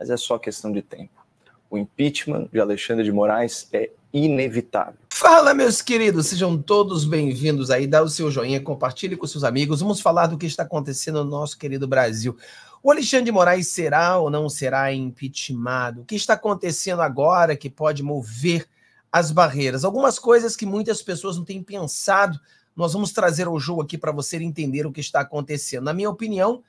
mas é só questão de tempo. O impeachment de Alexandre de Moraes é inevitável. Fala, meus queridos, sejam todos bem-vindos aí. Dá o seu joinha, compartilhe com seus amigos. Vamos falar do que está acontecendo no nosso querido Brasil. O Alexandre de Moraes será ou não será impeachmentado? O que está acontecendo agora que pode mover as barreiras? Algumas coisas que muitas pessoas não têm pensado. Nós vamos trazer ao jogo aqui para você entender o que está acontecendo. Na minha opinião,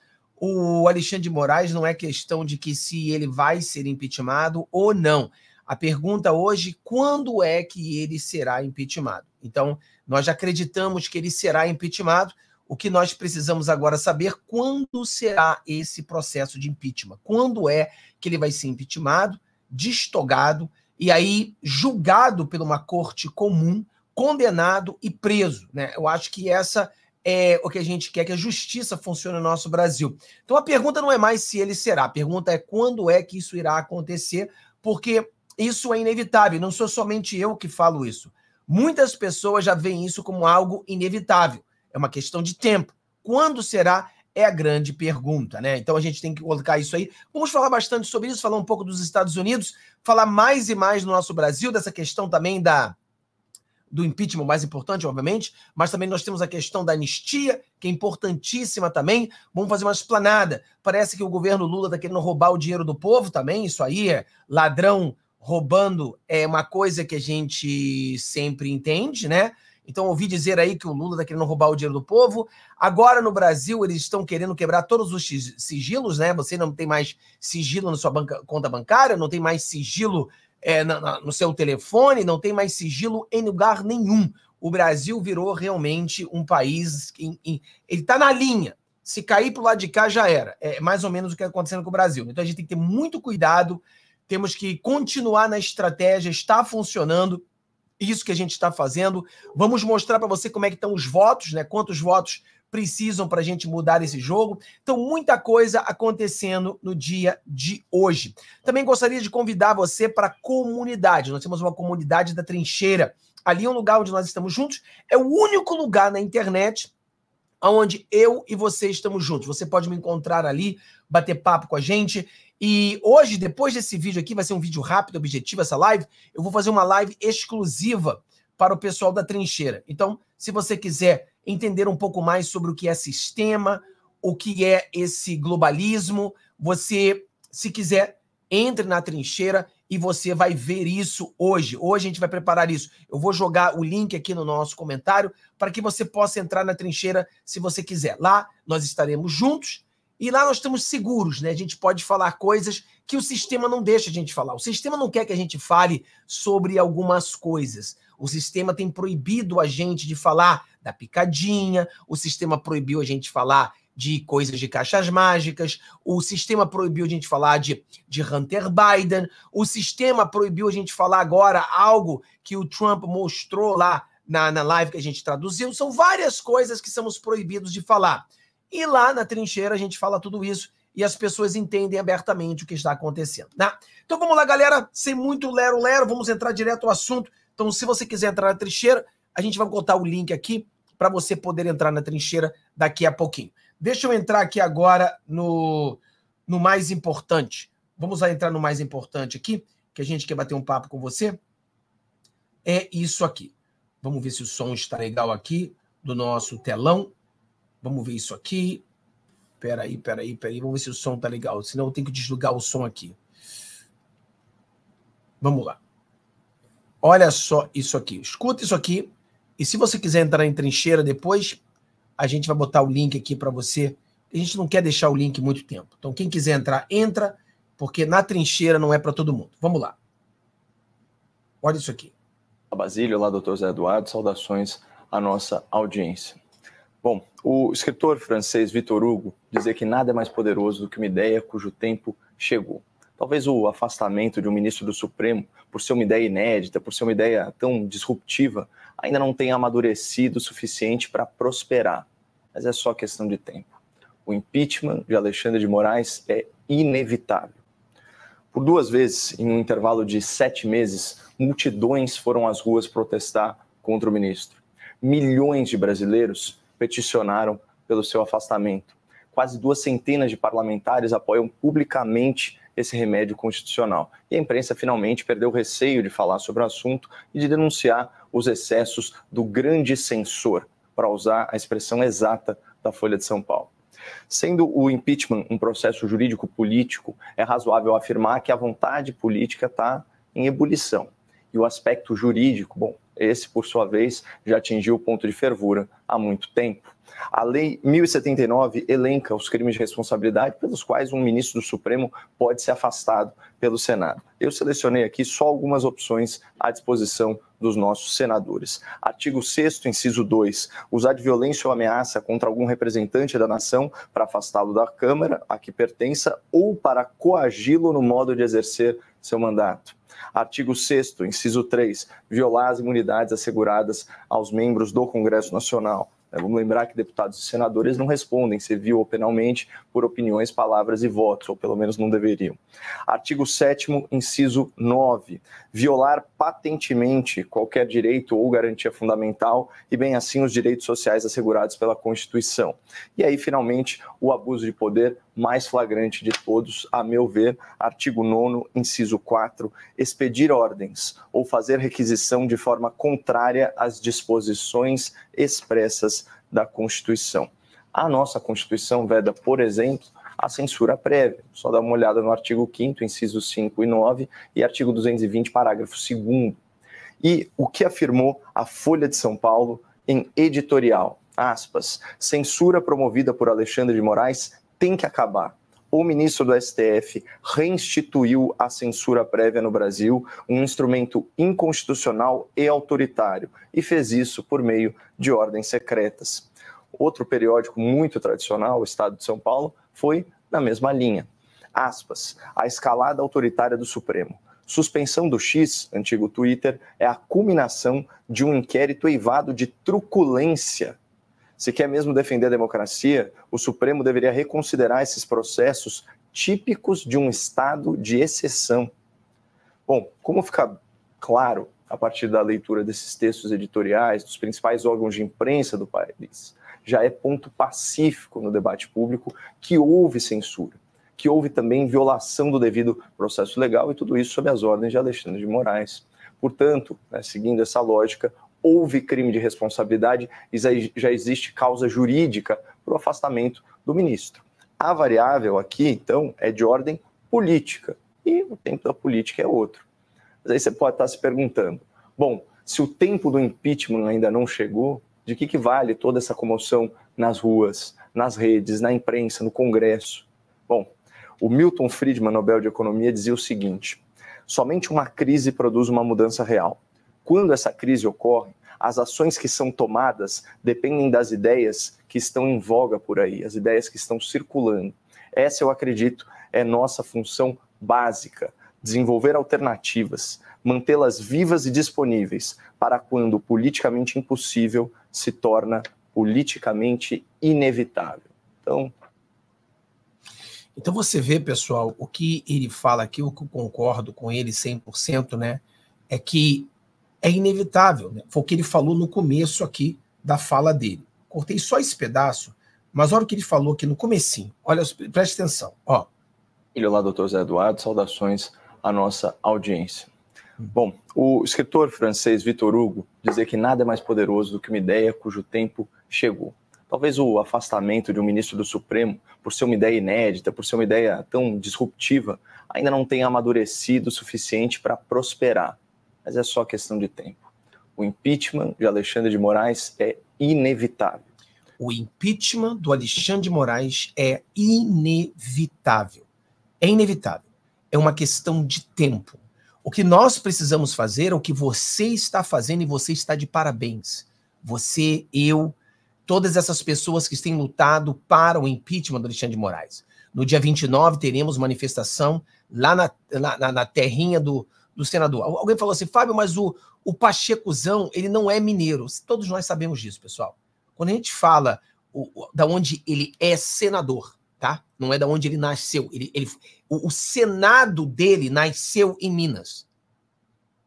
o Alexandre de Moraes não é questão de que se ele vai ser impeachmentado ou não. A pergunta hoje, quando é que ele será impeachmentado? Então, nós acreditamos que ele será impeachmentado. O que nós precisamos agora saber quando será esse processo de impeachment? Quando é que ele vai ser impeachmentado, destogado e aí julgado por uma corte comum, condenado e preso? Né? Eu acho que essa é, o que a gente quer que a justiça funcione no nosso Brasil. Então a pergunta não é mais se ele será, a pergunta é quando é que isso irá acontecer, porque isso é inevitável, não sou somente eu que falo isso. Muitas pessoas já veem isso como algo inevitável, é uma questão de tempo. Quando será é a grande pergunta, né? Então a gente tem que colocar isso aí. Vamos falar bastante sobre isso, falar um pouco dos Estados Unidos, falar mais e mais no nosso Brasil, dessa questão também da do impeachment, mais importante, obviamente, mas também nós temos a questão da anistia, que é importantíssima também. Vamos fazer uma esplanada. Parece que o governo Lula está querendo roubar o dinheiro do povo também, isso aí é ladrão roubando é uma coisa que a gente sempre entende, né? Então, ouvi dizer aí que o Lula está querendo roubar o dinheiro do povo. Agora, no Brasil, eles estão querendo quebrar todos os sigilos, né? Você não tem mais sigilo na sua banca, conta bancária, não tem mais sigilo é, na, na, no seu telefone, não tem mais sigilo em lugar nenhum. O Brasil virou realmente um país que em, em, ele está na linha. Se cair para o lado de cá, já era. É mais ou menos o que está acontecendo com o Brasil. Então a gente tem que ter muito cuidado, temos que continuar na estratégia, está funcionando isso que a gente está fazendo. Vamos mostrar para você como é que estão os votos, né? Quantos votos precisam para a gente mudar esse jogo. Então, muita coisa acontecendo no dia de hoje. Também gostaria de convidar você para a comunidade. Nós temos uma comunidade da trincheira. Ali é um lugar onde nós estamos juntos. É o único lugar na internet onde eu e você estamos juntos. Você pode me encontrar ali, bater papo com a gente. E hoje, depois desse vídeo aqui, vai ser um vídeo rápido, objetivo, essa live. Eu vou fazer uma live exclusiva para o pessoal da trincheira. Então, se você quiser entender um pouco mais sobre o que é sistema, o que é esse globalismo, você, se quiser, entre na trincheira e você vai ver isso hoje. Hoje a gente vai preparar isso. Eu vou jogar o link aqui no nosso comentário para que você possa entrar na trincheira se você quiser. Lá nós estaremos juntos e lá nós estamos seguros, né? A gente pode falar coisas que o sistema não deixa a gente falar. O sistema não quer que a gente fale sobre algumas coisas. O sistema tem proibido a gente de falar da picadinha, o sistema proibiu a gente falar de coisas de caixas mágicas, o sistema proibiu a gente falar de, de Hunter Biden, o sistema proibiu a gente falar agora algo que o Trump mostrou lá na, na live que a gente traduziu. São várias coisas que somos proibidos de falar. E lá na trincheira a gente fala tudo isso e as pessoas entendem abertamente o que está acontecendo, tá? Então vamos lá, galera, sem muito lero-lero, vamos entrar direto ao assunto. Então, se você quiser entrar na trincheira, a gente vai botar o link aqui para você poder entrar na trincheira daqui a pouquinho. Deixa eu entrar aqui agora no, no mais importante. Vamos lá entrar no mais importante aqui, que a gente quer bater um papo com você. É isso aqui. Vamos ver se o som está legal aqui do nosso telão. Vamos ver isso aqui. Peraí, peraí, peraí. Vamos ver se o som tá legal. Senão eu tenho que desligar o som aqui. Vamos lá. Olha só isso aqui. Escuta isso aqui. E se você quiser entrar em trincheira depois, a gente vai botar o link aqui para você. A gente não quer deixar o link muito tempo. Então, quem quiser entrar, entra, porque na trincheira não é para todo mundo. Vamos lá. Olha isso aqui. Basílio, lá, doutor Zé Eduardo. Saudações à nossa audiência. Bom, o escritor francês Victor Hugo dizia que nada é mais poderoso do que uma ideia cujo tempo chegou. Talvez o afastamento de um ministro do Supremo, por ser uma ideia inédita, por ser uma ideia tão disruptiva, ainda não tenha amadurecido o suficiente para prosperar. Mas é só questão de tempo. O impeachment de Alexandre de Moraes é inevitável. Por duas vezes, em um intervalo de sete meses, multidões foram às ruas protestar contra o ministro. Milhões de brasileiros peticionaram pelo seu afastamento. Quase duas centenas de parlamentares apoiam publicamente esse remédio constitucional. E a imprensa finalmente perdeu o receio de falar sobre o assunto e de denunciar os excessos do grande censor, para usar a expressão exata da Folha de São Paulo. Sendo o impeachment um processo jurídico político, é razoável afirmar que a vontade política está em ebulição. E o aspecto jurídico, bom, esse, por sua vez, já atingiu o ponto de fervura há muito tempo. A Lei 1079 elenca os crimes de responsabilidade pelos quais um ministro do Supremo pode ser afastado pelo Senado. Eu selecionei aqui só algumas opções à disposição dos nossos senadores. Artigo 6, inciso 2. Usar de violência ou ameaça contra algum representante da nação para afastá-lo da Câmara a que pertença ou para coagi-lo no modo de exercer seu mandato. Artigo 6, inciso 3, violar as imunidades asseguradas aos membros do Congresso Nacional. É, vamos lembrar que deputados e senadores não respondem civil ou penalmente por opiniões, palavras e votos, ou pelo menos não deveriam. Artigo 7, inciso 9. Violar patentemente qualquer direito ou garantia fundamental e, bem assim, os direitos sociais assegurados pela Constituição. E aí, finalmente, o abuso de poder mais flagrante de todos, a meu ver, artigo 9, inciso 4, expedir ordens ou fazer requisição de forma contrária às disposições expressas da Constituição. A nossa Constituição veda, por exemplo, a censura prévia. Só dá uma olhada no artigo 5 inciso 5 e 9 e artigo 220, parágrafo 2 E o que afirmou a Folha de São Paulo em editorial, aspas, censura promovida por Alexandre de Moraes tem que acabar. O ministro do STF reinstituiu a censura prévia no Brasil, um instrumento inconstitucional e autoritário, e fez isso por meio de ordens secretas. Outro periódico muito tradicional, o Estado de São Paulo, foi na mesma linha. Aspas, a escalada autoritária do Supremo. Suspensão do X, antigo Twitter, é a culminação de um inquérito eivado de truculência se quer mesmo defender a democracia, o Supremo deveria reconsiderar esses processos típicos de um estado de exceção. Bom, como fica claro a partir da leitura desses textos editoriais dos principais órgãos de imprensa do país, já é ponto pacífico no debate público que houve censura, que houve também violação do devido processo legal e tudo isso sob as ordens de Alexandre de Moraes. Portanto, né, seguindo essa lógica, houve crime de responsabilidade e já existe causa jurídica para o afastamento do ministro. A variável aqui, então, é de ordem política e o tempo da política é outro. Mas aí você pode estar tá se perguntando: bom, se o tempo do impeachment ainda não chegou, de que, que vale toda essa comoção nas ruas, nas redes, na imprensa, no Congresso? Bom, o Milton Friedman, Nobel de Economia, dizia o seguinte: somente uma crise produz uma mudança real. Quando essa crise ocorre, as ações que são tomadas dependem das ideias que estão em voga por aí, as ideias que estão circulando. Essa, eu acredito, é nossa função básica: desenvolver alternativas, mantê-las vivas e disponíveis para quando o politicamente impossível se torna politicamente inevitável. Então. Então você vê, pessoal, o que ele fala aqui, o que eu concordo com ele 100%, né? É que é inevitável. Né? Foi o que ele falou no começo aqui da fala dele. Cortei só esse pedaço, mas olha o que ele falou aqui no comecinho. Olha, preste atenção. Ó. É doutor Zé Eduardo, saudações à nossa audiência. Hum. Bom, o escritor francês Victor Hugo dizia que nada é mais poderoso do que uma ideia cujo tempo chegou. Talvez o afastamento de um ministro do Supremo, por ser uma ideia inédita, por ser uma ideia tão disruptiva, ainda não tenha amadurecido o suficiente para prosperar mas é só questão de tempo. O impeachment de Alexandre de Moraes é inevitável. O impeachment do Alexandre de Moraes é inevitável. É inevitável. É uma questão de tempo. O que nós precisamos fazer é o que você está fazendo e você está de parabéns. Você, eu, todas essas pessoas que têm lutado para o impeachment do Alexandre de Moraes. No dia 29 teremos manifestação lá na, na, na terrinha do, do senador. Alguém falou assim, Fábio, mas o, o Pachecozão ele não é mineiro. Todos nós sabemos disso, pessoal. Quando a gente fala o, o, da onde ele é senador, tá? Não é da onde ele nasceu. Ele, ele, o, o Senado dele nasceu em Minas.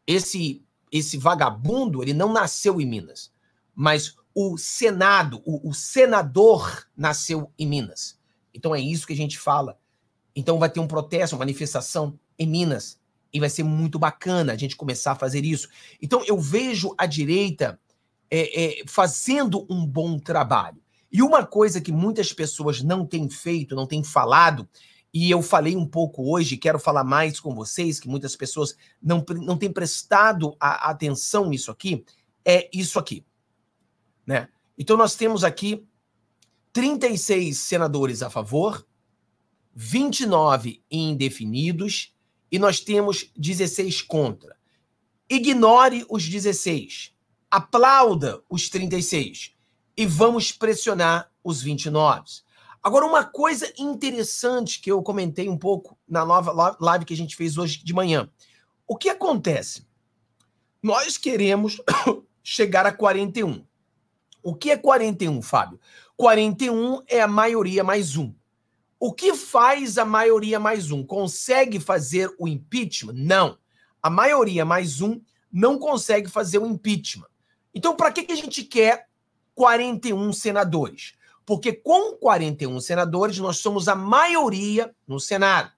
Esse, esse vagabundo, ele não nasceu em Minas. Mas o Senado, o, o, senador nasceu em Minas. Então é isso que a gente fala. Então vai ter um protesto, uma manifestação em Minas e vai ser muito bacana a gente começar a fazer isso. Então, eu vejo a direita é, é, fazendo um bom trabalho. E uma coisa que muitas pessoas não têm feito, não têm falado, e eu falei um pouco hoje, quero falar mais com vocês, que muitas pessoas não, não têm prestado a, atenção nisso aqui, é isso aqui. Né? Então, nós temos aqui 36 senadores a favor, 29 indefinidos e nós temos 16 contra. Ignore os 16. Aplauda os 36 e vamos pressionar os 29. Agora, uma coisa interessante que eu comentei um pouco na nova live que a gente fez hoje de manhã. O que acontece? Nós queremos chegar a 41. O que é 41, Fábio? 41 é a maioria mais um. O que faz a maioria mais um? Consegue fazer o impeachment? Não. A maioria mais um não consegue fazer o impeachment. Então, para que, que a gente quer 41 senadores? Porque com 41 senadores, nós somos a maioria no Senado.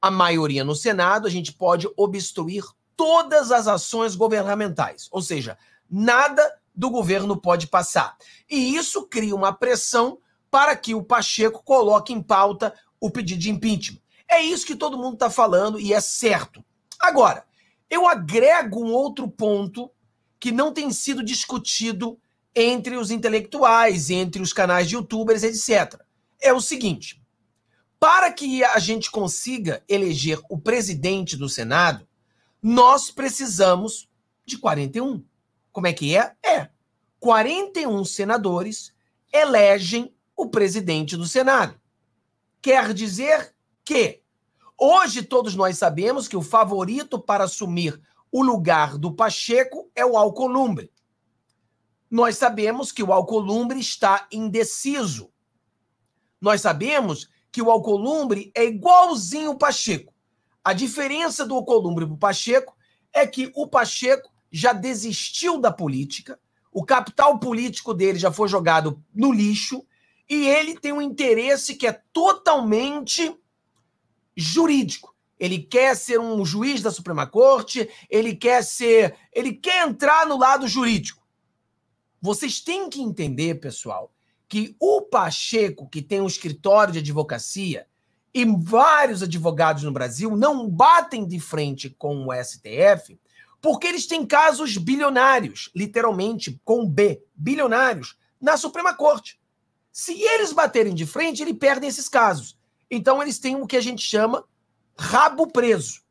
A maioria no Senado, a gente pode obstruir todas as ações governamentais. Ou seja, nada do governo pode passar. E isso cria uma pressão para que o Pacheco coloque em pauta o pedido de impeachment. É isso que todo mundo está falando e é certo. Agora, eu agrego um outro ponto que não tem sido discutido entre os intelectuais, entre os canais de youtubers, etc. É o seguinte: para que a gente consiga eleger o presidente do Senado, nós precisamos de 41. Como é que é? É. 41 senadores elegem o presidente do Senado. Quer dizer que hoje todos nós sabemos que o favorito para assumir o lugar do Pacheco é o Alcolumbre. Nós sabemos que o Alcolumbre está indeciso. Nós sabemos que o Alcolumbre é igualzinho o Pacheco. A diferença do Alcolumbre para o Pacheco é que o Pacheco já desistiu da política, o capital político dele já foi jogado no lixo, e ele tem um interesse que é totalmente jurídico. Ele quer ser um juiz da Suprema Corte, ele quer ser, ele quer entrar no lado jurídico. Vocês têm que entender, pessoal, que o Pacheco, que tem um escritório de advocacia, e vários advogados no Brasil não batem de frente com o STF, porque eles têm casos bilionários, literalmente com B, bilionários, na Suprema Corte. Se eles baterem de frente, ele perde esses casos. Então eles têm o que a gente chama rabo preso.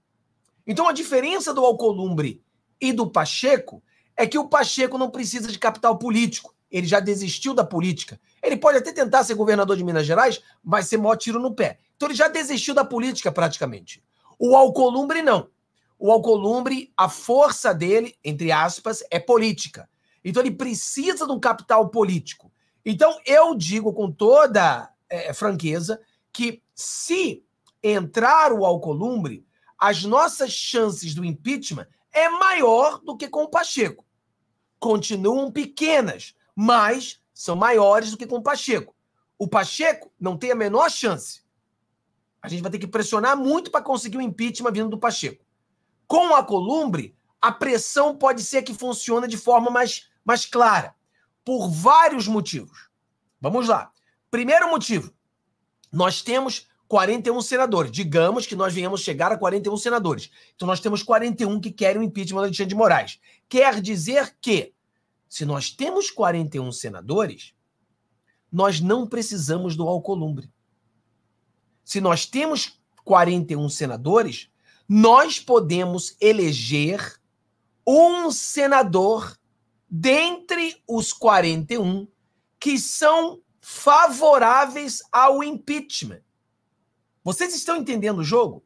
Então a diferença do Alcolumbre e do Pacheco é que o Pacheco não precisa de capital político. Ele já desistiu da política. Ele pode até tentar ser governador de Minas Gerais, mas ser mó tiro no pé. Então ele já desistiu da política praticamente. O Alcolumbre não. O Alcolumbre, a força dele, entre aspas, é política. Então ele precisa de um capital político. Então, eu digo com toda é, é, franqueza que se entrar o Alcolumbre, as nossas chances do impeachment é maior do que com o Pacheco. Continuam pequenas, mas são maiores do que com o Pacheco. O Pacheco não tem a menor chance. A gente vai ter que pressionar muito para conseguir o impeachment vindo do Pacheco. Com a Columbre, a pressão pode ser que funcione de forma mais, mais clara por vários motivos. Vamos lá. Primeiro motivo: nós temos 41 senadores. Digamos que nós venhamos chegar a 41 senadores. Então nós temos 41 que querem o impeachment do Alexandre de Moraes. Quer dizer que, se nós temos 41 senadores, nós não precisamos do Alcolumbre. Se nós temos 41 senadores, nós podemos eleger um senador dentre os 41 que são favoráveis ao impeachment. Vocês estão entendendo o jogo?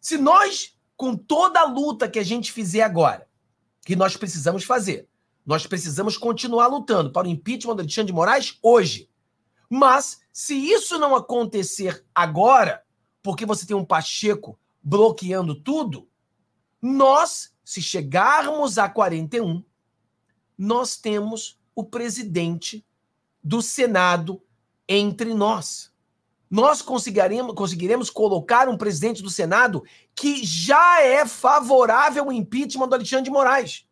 Se nós, com toda a luta que a gente fizer agora, que nós precisamos fazer, nós precisamos continuar lutando para o impeachment do Alexandre de Moraes hoje. Mas, se isso não acontecer agora, porque você tem um Pacheco bloqueando tudo, nós, se chegarmos a 41, nós temos o presidente do Senado entre nós. Nós conseguiremos, conseguiremos colocar um presidente do Senado que já é favorável ao impeachment do Alexandre de Moraes.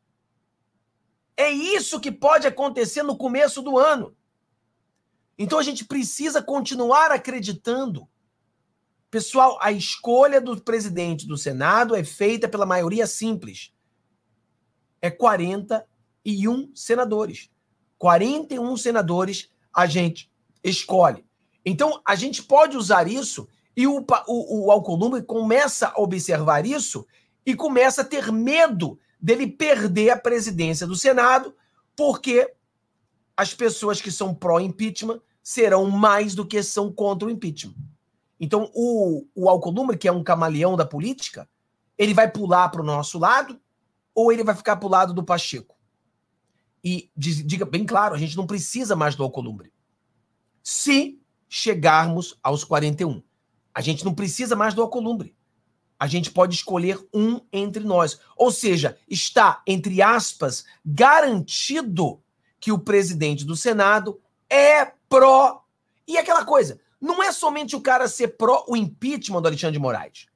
É isso que pode acontecer no começo do ano. Então a gente precisa continuar acreditando. Pessoal, a escolha do presidente do Senado é feita pela maioria simples. É 40 senadores. 41 senadores a gente escolhe. Então, a gente pode usar isso e o, o, o Alcolumbre começa a observar isso e começa a ter medo dele perder a presidência do Senado, porque as pessoas que são pró-impeachment serão mais do que são contra o impeachment. Então, o, o Alcolumbre, que é um camaleão da política, ele vai pular para o nosso lado ou ele vai ficar para o lado do Pacheco? e diga bem claro, a gente não precisa mais do Alcolumbre. Se chegarmos aos 41, a gente não precisa mais do Alcolumbre. A gente pode escolher um entre nós. Ou seja, está, entre aspas, garantido que o presidente do Senado é pró. E aquela coisa, não é somente o cara ser pró o impeachment do Alexandre de Moraes.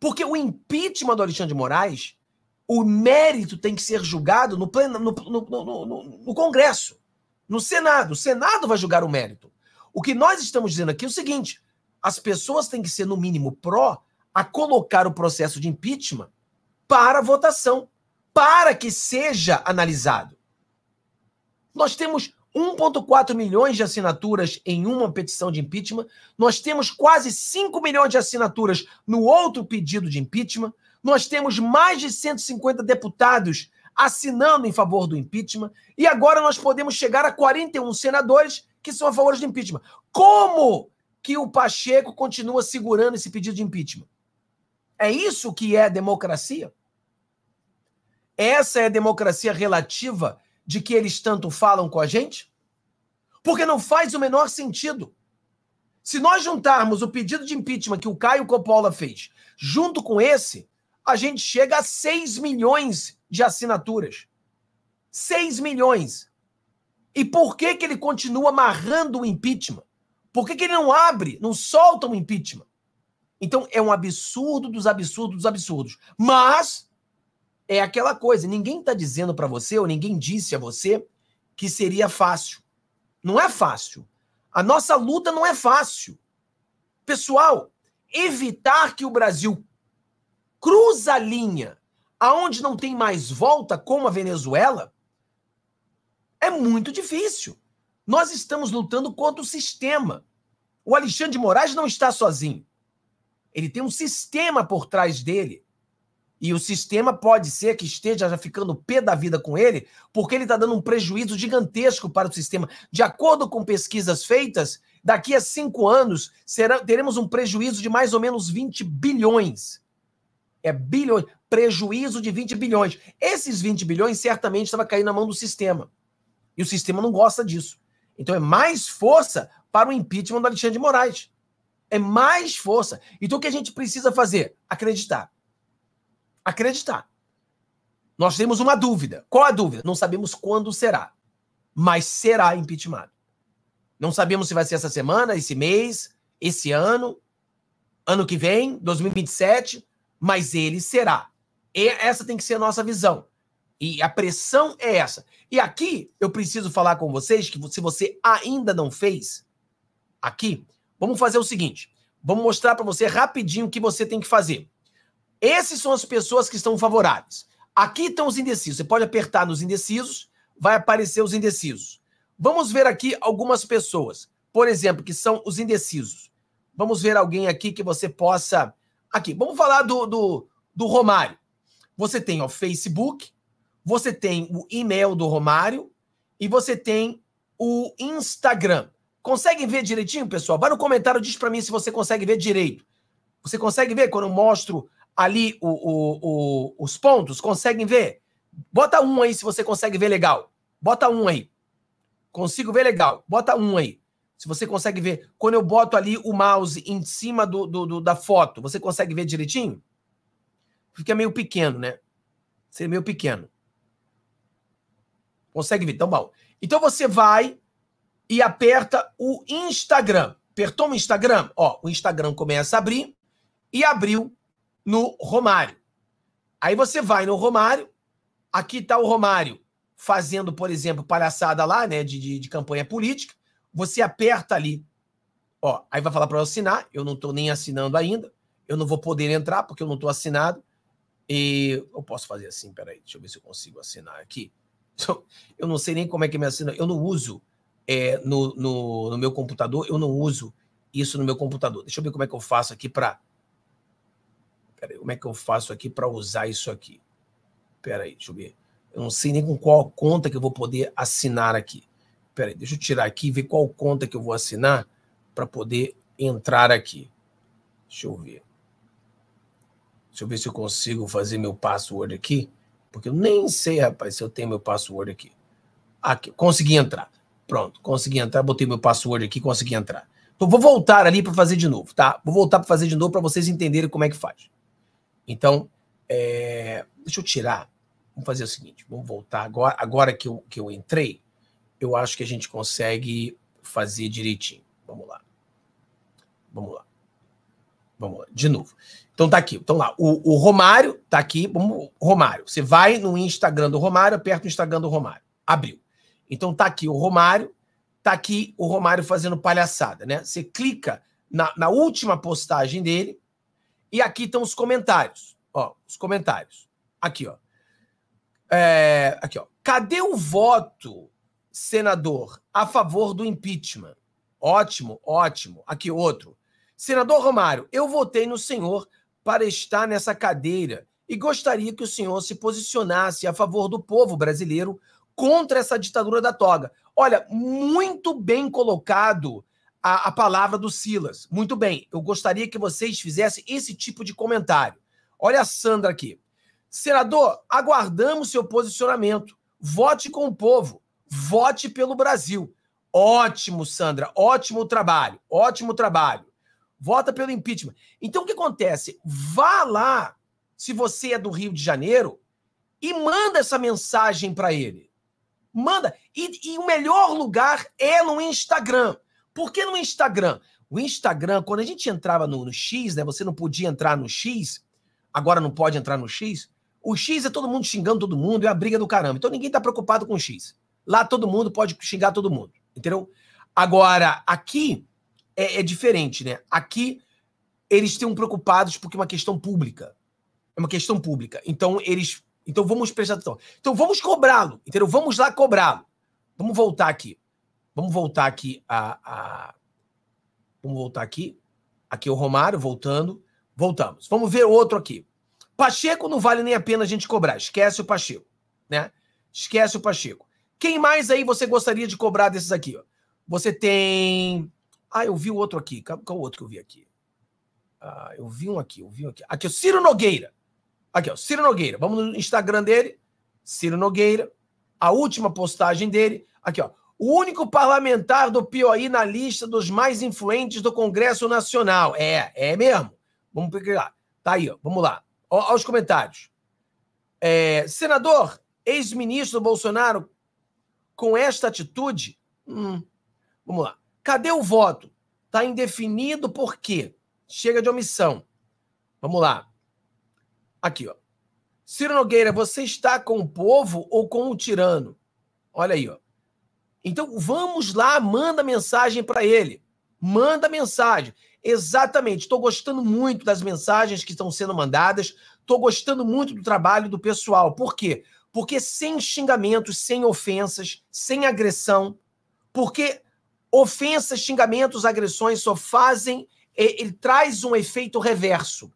Porque o impeachment do Alexandre de Moraes o mérito tem que ser julgado no, pleno, no, no, no, no Congresso, no Senado. O Senado vai julgar o mérito. O que nós estamos dizendo aqui é o seguinte: as pessoas têm que ser, no mínimo, pró a colocar o processo de impeachment para votação, para que seja analisado. Nós temos 1,4 milhões de assinaturas em uma petição de impeachment, nós temos quase 5 milhões de assinaturas no outro pedido de impeachment, nós temos mais de 150 deputados assinando em favor do impeachment, e agora nós podemos chegar a 41 senadores que são a favor do impeachment. Como que o Pacheco continua segurando esse pedido de impeachment? É isso que é democracia? Essa é a democracia relativa de que eles tanto falam com a gente? Porque não faz o menor sentido. Se nós juntarmos o pedido de impeachment que o Caio Coppola fez junto com esse, a gente chega a 6 milhões de assinaturas. 6 milhões. E por que, que ele continua amarrando o impeachment? Por que, que ele não abre, não solta o impeachment? Então é um absurdo dos absurdos dos absurdos. Mas é aquela coisa, ninguém está dizendo para você, ou ninguém disse a você, que seria fácil. Não é fácil. A nossa luta não é fácil. Pessoal, evitar que o Brasil cruza a linha aonde não tem mais volta, como a Venezuela, é muito difícil. Nós estamos lutando contra o sistema. O Alexandre de Moraes não está sozinho. Ele tem um sistema por trás dele. E o sistema pode ser que esteja já ficando pé da vida com ele, porque ele está dando um prejuízo gigantesco para o sistema. De acordo com pesquisas feitas, daqui a cinco anos será, teremos um prejuízo de mais ou menos 20 bilhões é bilhões, prejuízo de 20 bilhões. Esses 20 bilhões certamente estava caindo na mão do sistema. E o sistema não gosta disso. Então é mais força para o impeachment do Alexandre de Moraes. É mais força. Então o que a gente precisa fazer? Acreditar. Acreditar. Nós temos uma dúvida. Qual a dúvida? Não sabemos quando será, mas será impeachment. Não sabemos se vai ser essa semana, esse mês, esse ano, ano que vem, 2027 mas ele será. E essa tem que ser a nossa visão. E a pressão é essa. E aqui eu preciso falar com vocês que se você ainda não fez, aqui, vamos fazer o seguinte. Vamos mostrar para você rapidinho o que você tem que fazer. Essas são as pessoas que estão favoráveis. Aqui estão os indecisos. Você pode apertar nos indecisos, vai aparecer os indecisos. Vamos ver aqui algumas pessoas, por exemplo, que são os indecisos. Vamos ver alguém aqui que você possa Aqui, vamos falar do, do, do Romário. Você tem o Facebook, você tem o e-mail do Romário e você tem o Instagram. Conseguem ver direitinho, pessoal? Vai no comentário, diz para mim se você consegue ver direito. Você consegue ver quando eu mostro ali o, o, o, os pontos? Conseguem ver? Bota um aí se você consegue ver legal. Bota um aí. Consigo ver legal. Bota um aí. Se você consegue ver, quando eu boto ali o mouse em cima do, do, do da foto, você consegue ver direitinho? Fica é meio pequeno, né? Seria meio pequeno. Consegue ver? Então, bom. Então você vai e aperta o Instagram. Apertou o Instagram? Ó, o Instagram começa a abrir e abriu no Romário. Aí você vai no Romário, aqui tá o Romário fazendo, por exemplo, palhaçada lá, né, de, de, de campanha política. Você aperta ali. Ó, aí vai falar para eu assinar. Eu não estou nem assinando ainda. Eu não vou poder entrar porque eu não estou assinado. E eu posso fazer assim, peraí, deixa eu ver se eu consigo assinar aqui. Eu não sei nem como é que me assina. Eu não uso é, no, no, no meu computador, eu não uso isso no meu computador. Deixa eu ver como é que eu faço aqui para. Peraí, como é que eu faço aqui para usar isso aqui? Peraí, deixa eu ver. Eu não sei nem com qual conta que eu vou poder assinar aqui. Peraí, deixa eu tirar aqui e ver qual conta que eu vou assinar para poder entrar aqui. Deixa eu ver. Deixa eu ver se eu consigo fazer meu password aqui, porque eu nem sei, rapaz, se eu tenho meu password aqui. Aqui, consegui entrar. Pronto, consegui entrar, botei meu password aqui, consegui entrar. Então vou voltar ali para fazer de novo, tá? Vou voltar para fazer de novo para vocês entenderem como é que faz. Então, é... deixa eu tirar. Vamos fazer o seguinte, vamos voltar agora, agora que eu, que eu entrei, eu acho que a gente consegue fazer direitinho. Vamos lá. Vamos lá. Vamos lá, de novo. Então tá aqui. Então lá, o, o Romário tá aqui. Vamos, Romário. Você vai no Instagram do Romário, aperta o Instagram do Romário. Abriu. Então tá aqui o Romário, tá aqui o Romário fazendo palhaçada, né? Você clica na, na última postagem dele e aqui estão os comentários. Ó, os comentários. Aqui, ó. É, aqui, ó. Cadê o voto senador a favor do impeachment. Ótimo, ótimo. Aqui outro. Senador Romário, eu votei no senhor para estar nessa cadeira e gostaria que o senhor se posicionasse a favor do povo brasileiro contra essa ditadura da toga. Olha, muito bem colocado a, a palavra do Silas. Muito bem. Eu gostaria que vocês fizessem esse tipo de comentário. Olha a Sandra aqui. Senador, aguardamos seu posicionamento. Vote com o povo. Vote pelo Brasil. Ótimo, Sandra. Ótimo trabalho. Ótimo trabalho. Vota pelo impeachment. Então o que acontece? Vá lá, se você é do Rio de Janeiro, e manda essa mensagem para ele. Manda. E, e o melhor lugar é no Instagram. Por que no Instagram? O Instagram, quando a gente entrava no, no, X, né? Você não podia entrar no X, agora não pode entrar no X. O X é todo mundo xingando todo mundo, é a briga do caramba. Então ninguém tá preocupado com o X. Lá todo mundo pode xingar todo mundo, entendeu? Agora, aqui é, é diferente, né? Aqui eles estão preocupados porque é uma questão pública. É uma questão pública. Então eles. Então vamos prestar atenção. Então vamos cobrá-lo, entendeu? Vamos lá cobrá-lo. Vamos voltar aqui. Vamos voltar aqui a, a. Vamos voltar aqui. Aqui é o Romário voltando. Voltamos. Vamos ver outro aqui. Pacheco não vale nem a pena a gente cobrar. Esquece o Pacheco, né? Esquece o Pacheco. Quem mais aí você gostaria de cobrar desses aqui? Ó? Você tem. Ah, eu vi o outro aqui. Qual o outro que eu vi aqui? Ah, eu vi um aqui, eu vi um aqui. Aqui, o Ciro Nogueira. Aqui, ó, Ciro Nogueira. Vamos no Instagram dele. Ciro Nogueira. A última postagem dele. Aqui, ó. O único parlamentar do Piauí na lista dos mais influentes do Congresso Nacional. É, é mesmo. Vamos pegar. Tá aí, ó. Vamos lá. Olha os comentários. É, senador, ex-ministro Bolsonaro com esta atitude, hum, vamos lá. Cadê o voto? Está indefinido por quê? Chega de omissão. Vamos lá. Aqui, ó. Ciro Nogueira, você está com o povo ou com o tirano? Olha aí, ó. Então vamos lá, manda mensagem para ele. Manda mensagem. Exatamente. Estou gostando muito das mensagens que estão sendo mandadas. Estou gostando muito do trabalho do pessoal. Por quê? Porque sem xingamentos, sem ofensas, sem agressão, porque ofensas, xingamentos, agressões só fazem, é, ele traz um efeito reverso.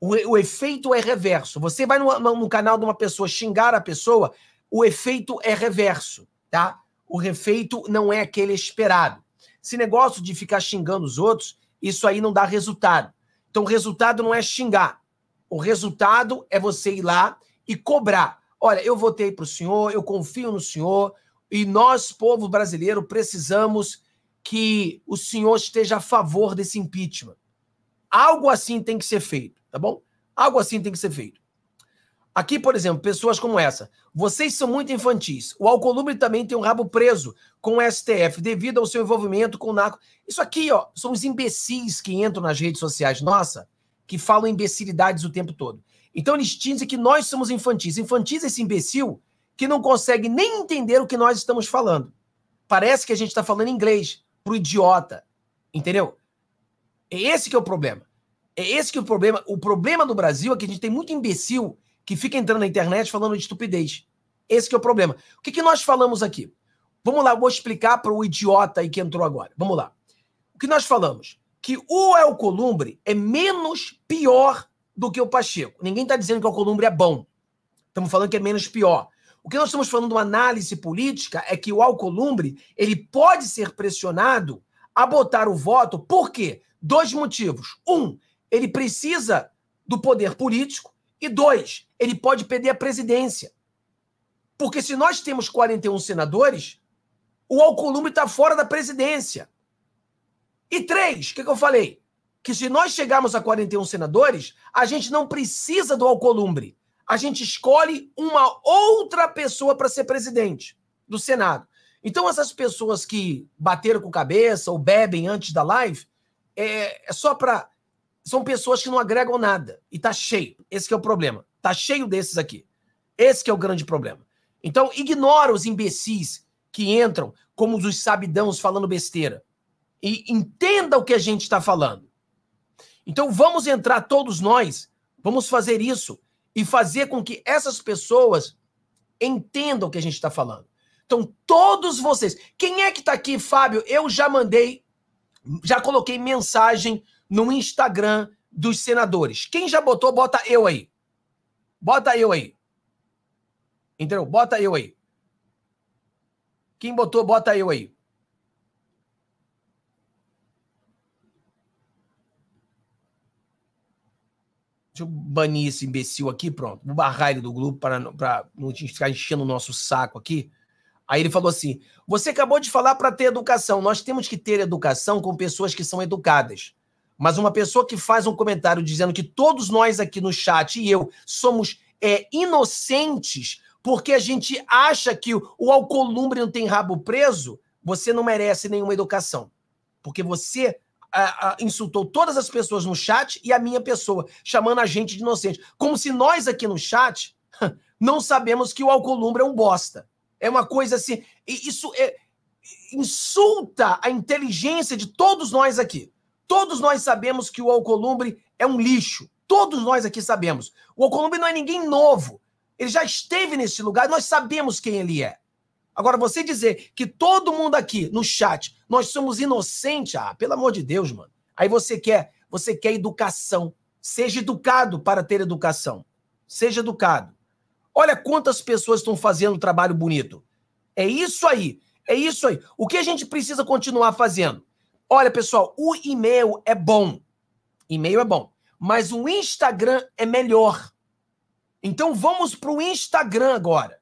O, o efeito é reverso. Você vai no, no, canal de uma pessoa xingar a pessoa, o efeito é reverso, tá? O efeito não é aquele esperado. Esse negócio de ficar xingando os outros, isso aí não dá resultado. Então, o resultado não é xingar. O resultado é você ir lá e cobrar. Olha, eu votei para o senhor, eu confio no senhor, e nós, povo brasileiro, precisamos que o senhor esteja a favor desse impeachment. Algo assim tem que ser feito, tá bom? Algo assim tem que ser feito. Aqui, por exemplo, pessoas como essa. Vocês são muito infantis. O Alcolumbre também tem um rabo preso com o STF devido ao seu envolvimento com o narco. Isso aqui, ó, são os imbecis que entram nas redes sociais, nossa, que falam imbecilidades o tempo todo. Então eles dizem que nós somos infantis. Infantis é esse imbecil que não consegue nem entender o que nós estamos falando. Parece que a gente está falando inglês pro idiota, entendeu? É esse que é o problema. É esse que é o problema. O problema do Brasil é que a gente tem muito imbecil que fica entrando na internet falando de estupidez. Esse que é o problema. O que, que nós falamos aqui? Vamos lá, vou explicar para o idiota aí que entrou agora. Vamos lá. O que nós falamos? Que o Columbre é menos pior do que o Pacheco. Ninguém está dizendo que o Alcolumbre é bom. Estamos falando que é menos pior. O que nós estamos falando de uma análise política é que o Alcolumbre ele pode ser pressionado a botar o voto. Por quê? Dois motivos. Um, ele precisa do poder político. E dois, ele pode perder a presidência. Porque se nós temos 41 senadores, o Alcolumbre está fora da presidência. E três, o que, que eu falei? que se nós chegarmos a 41 senadores, a gente não precisa do Alcolumbre. A gente escolhe uma outra pessoa para ser presidente do Senado. Então, essas pessoas que bateram com cabeça ou bebem antes da live, é, é só para. São pessoas que não agregam nada. E tá cheio. Esse é o problema. Tá cheio desses aqui. Esse é o grande problema. Então, ignora os imbecis que entram como os sabidãos falando besteira. E entenda o que a gente está falando. Então vamos entrar todos nós, vamos fazer isso e fazer com que essas pessoas entendam o que a gente está falando. Então todos vocês, quem é que está aqui, Fábio? Eu já mandei, já coloquei mensagem no Instagram dos senadores. Quem já botou, bota eu aí. Bota eu aí. Entendeu? Bota eu aí. Quem botou, bota eu aí. Deixa eu banir esse imbecil aqui, pronto. Vou barrar ele do grupo para não ficar enchendo o nosso saco aqui. Aí ele falou assim: Você acabou de falar para ter educação. Nós temos que ter educação com pessoas que são educadas. Mas uma pessoa que faz um comentário dizendo que todos nós aqui no chat e eu somos é, inocentes porque a gente acha que o, o alcolumbre não tem rabo preso, você não merece nenhuma educação. Porque você insultou todas as pessoas no chat e a minha pessoa, chamando a gente de inocente. Como se nós aqui no chat não sabemos que o Alcolumbre é um bosta. É uma coisa assim. Isso é, insulta a inteligência de todos nós aqui. Todos nós sabemos que o Alcolumbre é um lixo. Todos nós aqui sabemos. O Alcolumbre não é ninguém novo. Ele já esteve nesse lugar, nós sabemos quem ele é. Agora, você dizer que todo mundo aqui no chat, nós somos inocentes, ah, pelo amor de Deus, mano. Aí você quer, você quer educação. Seja educado para ter educação. Seja educado. Olha quantas pessoas estão fazendo um trabalho bonito. É isso aí. É isso aí. O que a gente precisa continuar fazendo? Olha, pessoal, o e-mail é bom. E-mail é bom. Mas o Instagram é melhor. Então vamos para o Instagram agora.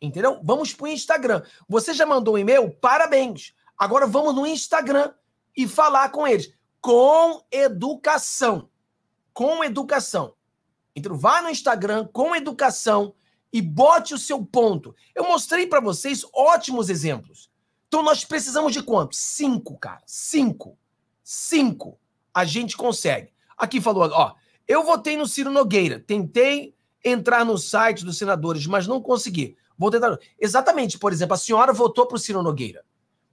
Entendeu? Vamos para o Instagram. Você já mandou um e-mail? Parabéns. Agora vamos no Instagram e falar com eles. Com educação. Com educação. Então, vá no Instagram com educação e bote o seu ponto. Eu mostrei para vocês ótimos exemplos. Então, nós precisamos de quanto? Cinco, cara. Cinco. Cinco. A gente consegue. Aqui falou, ó. Eu votei no Ciro Nogueira. Tentei entrar no site dos senadores, mas não consegui. Vou tentar. Exatamente, por exemplo, a senhora votou para o Ciro Nogueira.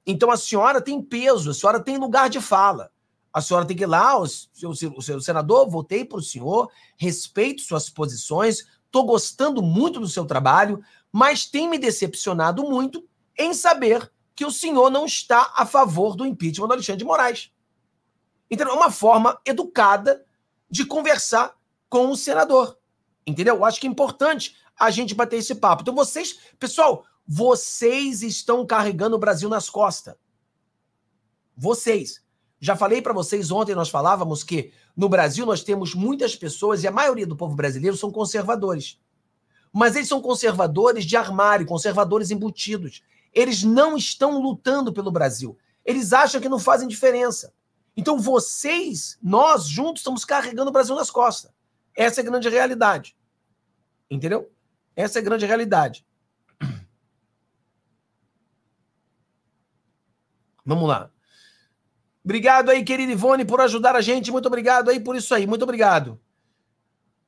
Então a senhora tem peso, a senhora tem lugar de fala. A senhora tem que ir lá, o seu, o seu senador, votei para o senhor, respeito suas posições, estou gostando muito do seu trabalho, mas tem me decepcionado muito em saber que o senhor não está a favor do impeachment do Alexandre de Moraes. Então, é uma forma educada de conversar com o senador. Entendeu? Eu acho que é importante a gente bater esse papo. Então vocês, pessoal, vocês estão carregando o Brasil nas costas. Vocês. Já falei para vocês ontem, nós falávamos que no Brasil nós temos muitas pessoas e a maioria do povo brasileiro são conservadores. Mas eles são conservadores de armário, conservadores embutidos. Eles não estão lutando pelo Brasil. Eles acham que não fazem diferença. Então vocês, nós juntos, estamos carregando o Brasil nas costas. Essa é a grande realidade. Entendeu? Essa é a grande realidade. Vamos lá. Obrigado aí, querida Ivone, por ajudar a gente. Muito obrigado aí por isso aí. Muito obrigado.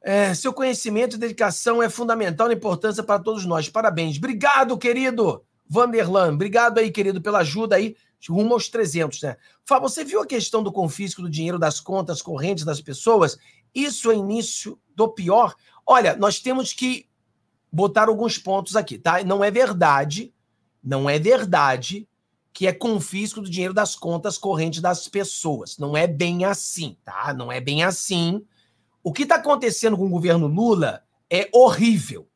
É, seu conhecimento e dedicação é fundamental na importância para todos nós. Parabéns. Obrigado, querido Vanderlan. Obrigado aí, querido, pela ajuda aí. Rumo aos 300, né? Fábio, você viu a questão do confisco do dinheiro das contas correntes das pessoas? Isso é início do pior. Olha, nós temos que botaram alguns pontos aqui, tá? Não é verdade, não é verdade que é confisco do dinheiro das contas correntes das pessoas. Não é bem assim, tá? Não é bem assim. O que está acontecendo com o governo Lula é horrível,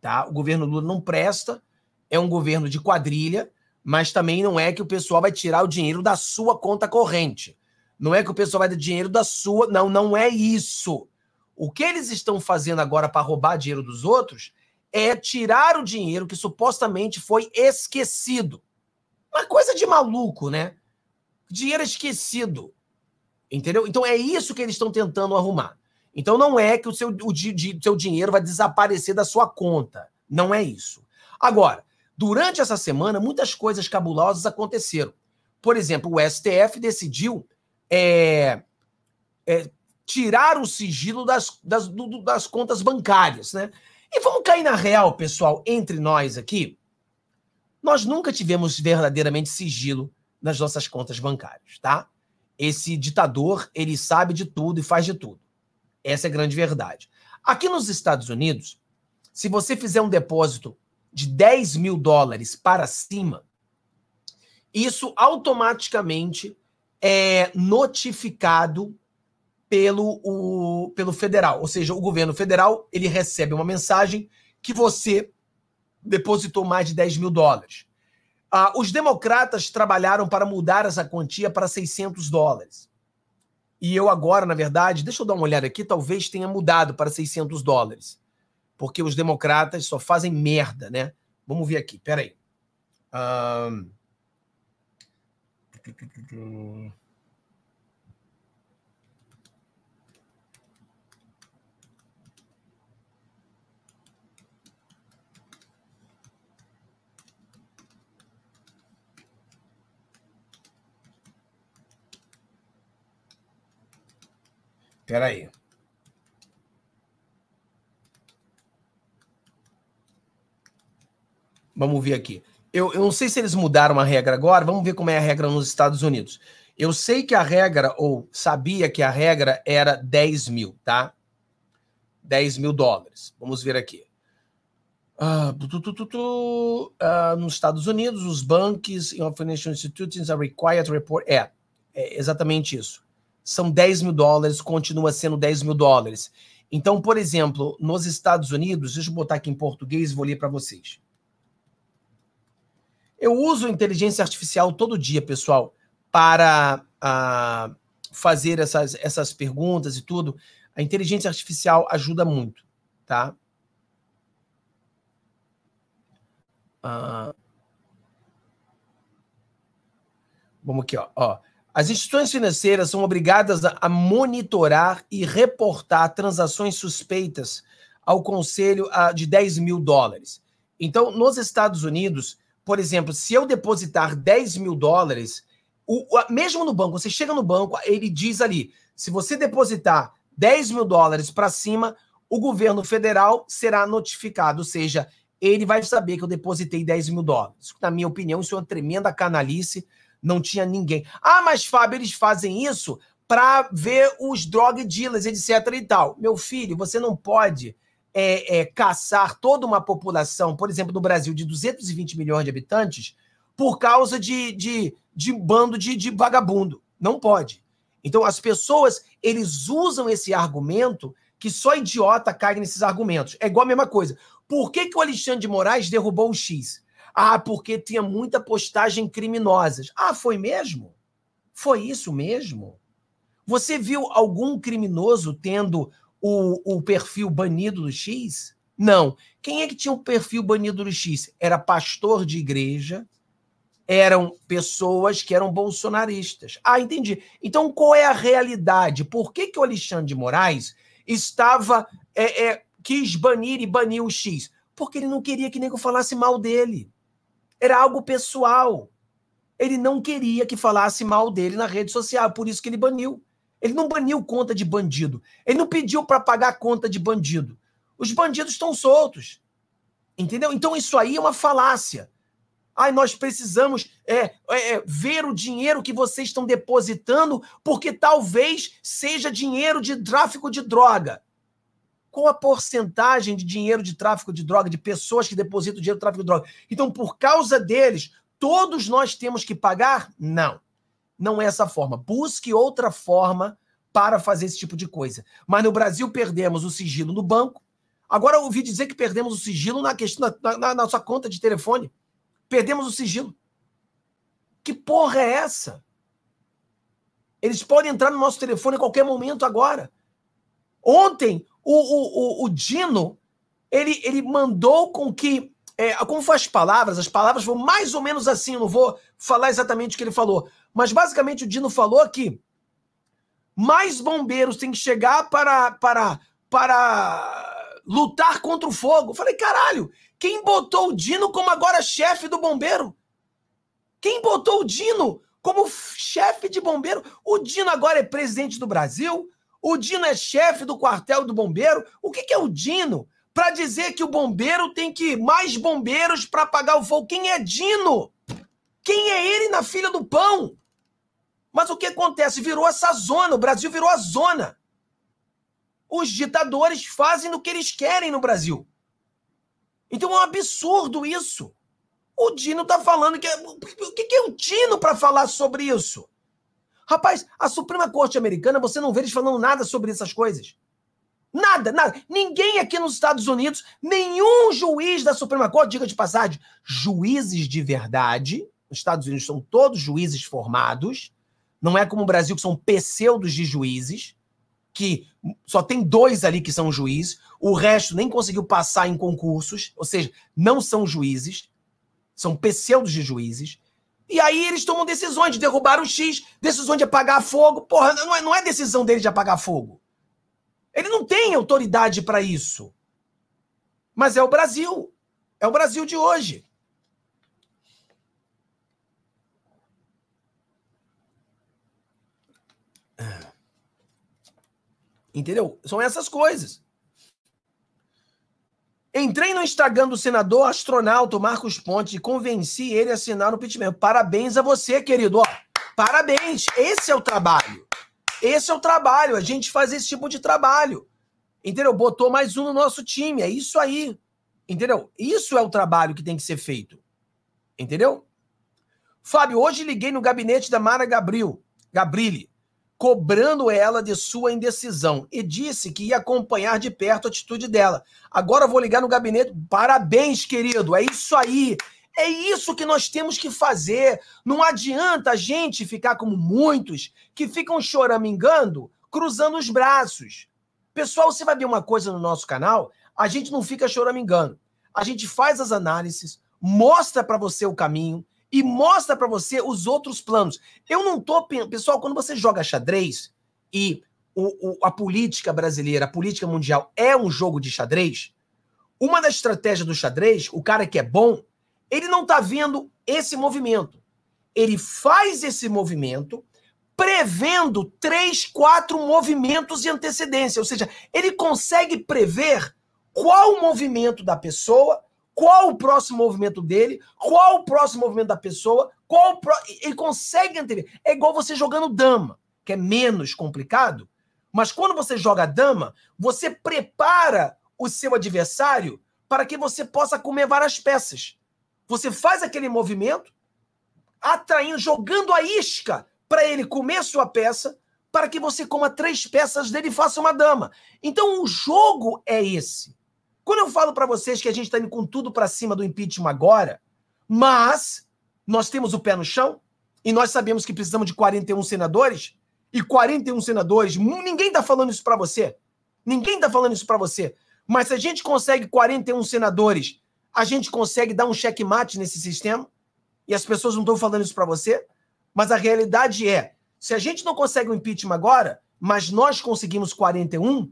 tá? O governo Lula não presta, é um governo de quadrilha, mas também não é que o pessoal vai tirar o dinheiro da sua conta corrente. Não é que o pessoal vai dar dinheiro da sua. Não, não é isso. O que eles estão fazendo agora para roubar dinheiro dos outros é tirar o dinheiro que supostamente foi esquecido. Uma coisa de maluco, né? Dinheiro esquecido. Entendeu? Então é isso que eles estão tentando arrumar. Então não é que o seu, o di, seu dinheiro vai desaparecer da sua conta. Não é isso. Agora, durante essa semana, muitas coisas cabulosas aconteceram. Por exemplo, o STF decidiu é, é, tirar o sigilo das, das, do, das contas bancárias, né? E vamos cair na real, pessoal, entre nós aqui. Nós nunca tivemos verdadeiramente sigilo nas nossas contas bancárias, tá? Esse ditador, ele sabe de tudo e faz de tudo. Essa é a grande verdade. Aqui nos Estados Unidos, se você fizer um depósito de 10 mil dólares para cima, isso automaticamente é notificado pelo, o, pelo federal. Ou seja, o governo federal ele recebe uma mensagem que você depositou mais de 10 mil dólares. Ah, os democratas trabalharam para mudar essa quantia para 600 dólares. E eu agora, na verdade, deixa eu dar uma olhada aqui, talvez tenha mudado para 600 dólares. Porque os democratas só fazem merda, né? Vamos ver aqui, peraí. Um... Espera aí. Vamos ver aqui. Eu, eu não sei se eles mudaram a regra agora, vamos ver como é a regra nos Estados Unidos. Eu sei que a regra, ou sabia que a regra era 10 mil, tá? 10 mil dólares. Vamos ver aqui. Ah, tu, tu, tu, ah, nos Estados Unidos, os banks e financial institutions are required to report. É, é exatamente isso são 10 mil dólares, continua sendo 10 mil dólares. Então, por exemplo, nos Estados Unidos, deixa eu botar aqui em português e vou ler para vocês. Eu uso inteligência artificial todo dia, pessoal, para a, ah, fazer essas, essas perguntas e tudo. A inteligência artificial ajuda muito, tá? Uh, vamos aqui, ó. ó. As instituições financeiras são obrigadas a monitorar e reportar transações suspeitas ao Conselho de 10 mil dólares. Então, nos Estados Unidos, por exemplo, se eu depositar 10 mil dólares, o, mesmo no banco, você chega no banco, ele diz ali: se você depositar 10 mil dólares para cima, o governo federal será notificado, ou seja, ele vai saber que eu depositei 10 mil dólares. Na minha opinião, isso é uma tremenda canalice. Não tinha ninguém. Ah, mas Fábio, eles fazem isso para ver os drug dealers, etc e tal. Meu filho, você não pode é, é, caçar toda uma população, por exemplo, no Brasil, de 220 milhões de habitantes, por causa de, de, de bando de, de vagabundo. Não pode. Então, as pessoas, eles usam esse argumento que só idiota cai nesses argumentos. É igual a mesma coisa. Por que, que o Alexandre de Moraes derrubou o X? Ah, porque tinha muita postagem criminosas. Ah, foi mesmo? Foi isso mesmo? Você viu algum criminoso tendo o, o perfil banido do X? Não. Quem é que tinha o um perfil banido do X? Era pastor de igreja, eram pessoas que eram bolsonaristas. Ah, entendi. Então, qual é a realidade? Por que, que o Alexandre de Moraes estava. É, é, quis banir e baniu o X? Porque ele não queria que nego falasse mal dele. Era algo pessoal. Ele não queria que falasse mal dele na rede social, por isso que ele baniu. Ele não baniu conta de bandido. Ele não pediu para pagar conta de bandido. Os bandidos estão soltos. Entendeu? Então isso aí é uma falácia. Ai, nós precisamos é, é, é ver o dinheiro que vocês estão depositando, porque talvez seja dinheiro de tráfico de droga com a porcentagem de dinheiro de tráfico de droga, de pessoas que depositam dinheiro de tráfico de droga. Então, por causa deles, todos nós temos que pagar? Não. Não é essa forma. Busque outra forma para fazer esse tipo de coisa. Mas no Brasil perdemos o sigilo no banco. Agora eu ouvi dizer que perdemos o sigilo na questão na, na nossa conta de telefone. Perdemos o sigilo. Que porra é essa? Eles podem entrar no nosso telefone a qualquer momento agora. Ontem, o, o, o, Dino, ele, ele mandou com que. É, como foi as palavras? As palavras foram mais ou menos assim, eu não vou falar exatamente o que ele falou. Mas basicamente o Dino falou que mais bombeiros têm que chegar para, para, para lutar contra o fogo. Eu falei, caralho, quem botou o Dino como agora chefe do bombeiro? Quem botou o Dino como chefe de bombeiro? O Dino agora é presidente do Brasil, o Dino é chefe do quartel do bombeiro. O que, que é o Dino? Para dizer que o bombeiro tem que mais bombeiros para apagar o fogo. Quem é Dino? Quem é ele na filha do pão? Mas o que acontece? Virou essa zona. O Brasil virou a zona. Os ditadores fazem o que eles querem no Brasil. Então é um absurdo isso. O Dino está falando que. É, o que é o Dino para falar sobre isso? Rapaz, a Suprema Corte Americana, você não vê eles falando nada sobre essas coisas. Nada, nada. Ninguém aqui nos Estados Unidos, nenhum juiz da Suprema Corte, diga de passagem, juízes de verdade, nos Estados Unidos são todos juízes formados, não é como o Brasil, que são pseudos de juízes, que só tem dois ali que são juízes, o resto nem conseguiu passar em concursos, ou seja, não são juízes, são pseudos de juízes. E aí eles tomam decisões de derrubar o X, decisão de apagar fogo. Porra, não é, não é decisão dele de apagar fogo. Ele não tem autoridade para isso. Mas é o Brasil. É o Brasil de hoje. É. Entendeu? São essas coisas. Entrei no Instagram do senador astronauta Marcos Pontes e convenci ele a assinar o impeachment. Parabéns a você, querido. Ó, parabéns. Esse é o trabalho. Esse é o trabalho. A gente faz esse tipo de trabalho. Entendeu? Botou mais um no nosso time. É isso aí. Entendeu? Isso é o trabalho que tem que ser feito. Entendeu? Fábio, hoje liguei no gabinete da Mara Gabriel, Gabrilli cobrando ela de sua indecisão e disse que ia acompanhar de perto a atitude dela. Agora vou ligar no gabinete. Parabéns, querido. É isso aí. É isso que nós temos que fazer. Não adianta a gente ficar como muitos que ficam choramingando, cruzando os braços. Pessoal, você vai ver uma coisa no nosso canal, a gente não fica choramingando. A gente faz as análises, mostra para você o caminho, e mostra para você os outros planos. Eu não tô, pessoal, quando você joga xadrez e o, o, a política brasileira, a política mundial é um jogo de xadrez, uma das estratégias do xadrez, o cara que é bom, ele não tá vendo esse movimento. Ele faz esse movimento prevendo três, quatro movimentos de antecedência. Ou seja, ele consegue prever qual o movimento da pessoa qual o próximo movimento dele, qual o próximo movimento da pessoa, qual o pro... ele consegue entender? É igual você jogando dama, que é menos complicado, mas quando você joga dama, você prepara o seu adversário para que você possa comer várias peças. Você faz aquele movimento, atraindo, jogando a isca para ele comer sua peça, para que você coma três peças dele e faça uma dama. Então o jogo é esse. Quando eu falo para vocês que a gente está indo com tudo para cima do impeachment agora, mas nós temos o pé no chão e nós sabemos que precisamos de 41 senadores e 41 senadores, ninguém está falando isso para você. Ninguém está falando isso para você. Mas se a gente consegue 41 senadores, a gente consegue dar um checkmate nesse sistema. E as pessoas não estão falando isso para você, mas a realidade é, se a gente não consegue o impeachment agora, mas nós conseguimos 41,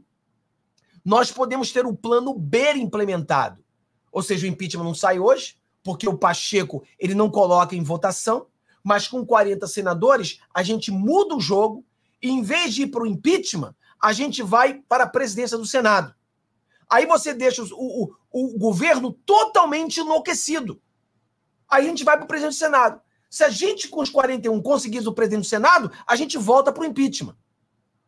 nós podemos ter o plano B implementado. Ou seja, o impeachment não sai hoje, porque o Pacheco ele não coloca em votação, mas com 40 senadores, a gente muda o jogo e em vez de ir para o impeachment, a gente vai para a presidência do Senado. Aí você deixa o, o, o governo totalmente enlouquecido. Aí a gente vai para o presidente do Senado. Se a gente, com os 41, conseguisse o presidente do Senado, a gente volta para o impeachment.